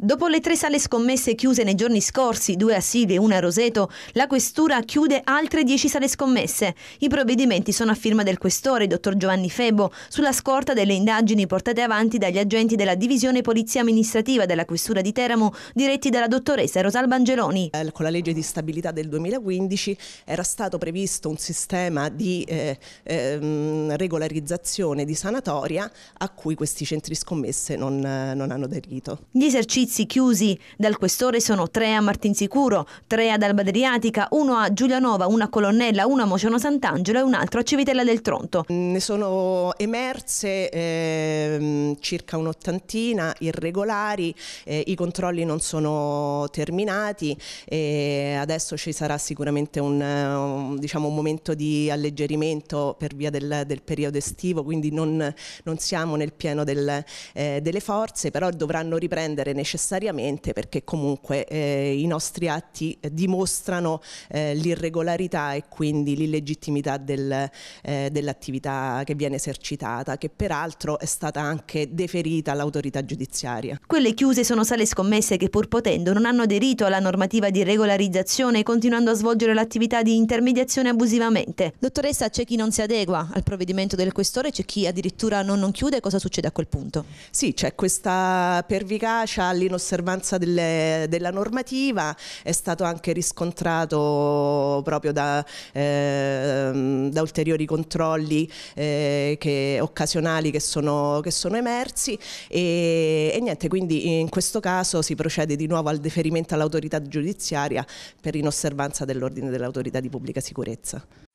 Dopo le tre sale scommesse chiuse nei giorni scorsi, due a Sivi e una a Roseto, la Questura chiude altre dieci sale scommesse. I provvedimenti sono a firma del Questore, dottor Giovanni Febo, sulla scorta delle indagini portate avanti dagli agenti della Divisione Polizia Amministrativa della Questura di Teramo, diretti dalla dottoressa Rosalba Angeloni. Eh, con la legge di stabilità del 2015 era stato previsto un sistema di eh, eh, regolarizzazione di sanatoria a cui questi centri scommesse non, eh, non hanno aderito. Gli esercizi giudizi chiusi dal questore sono tre a Martinsicuro, tre ad Alba Adriatica, uno a Giulianova, uno a Colonnella, uno a Mociono Sant'Angelo e un altro a Civitella del Tronto. Mm, ne sono emerse eh, circa un'ottantina irregolari, eh, i controlli non sono terminati e adesso ci sarà sicuramente un, un, diciamo, un momento di alleggerimento per via del, del periodo estivo, quindi non, non, siamo nel pieno del, eh, delle forze, però dovranno riprendere necessariamente necessariamente perché comunque eh, i nostri atti eh, dimostrano eh, l'irregolarità e quindi l'illegittimità del, eh, dell'attività che viene esercitata, che peraltro è stata anche deferita all'autorità giudiziaria. Quelle chiuse sono sale scommesse che pur potendo non hanno aderito alla normativa di regolarizzazione continuando a svolgere l'attività di intermediazione abusivamente. Dottoressa, c'è chi non si adegua al provvedimento del questore, c'è chi addirittura non, non chiude, cosa succede a quel punto? Sì, c'è questa pervicacia all'irregolarità in osservanza delle, della normativa, è stato anche riscontrato proprio da, eh, da ulteriori controlli eh, che, occasionali che sono, che sono emersi e, e, niente, quindi in questo caso si procede di nuovo al deferimento all'autorità giudiziaria per inosservanza dell'ordine dell'autorità di pubblica sicurezza.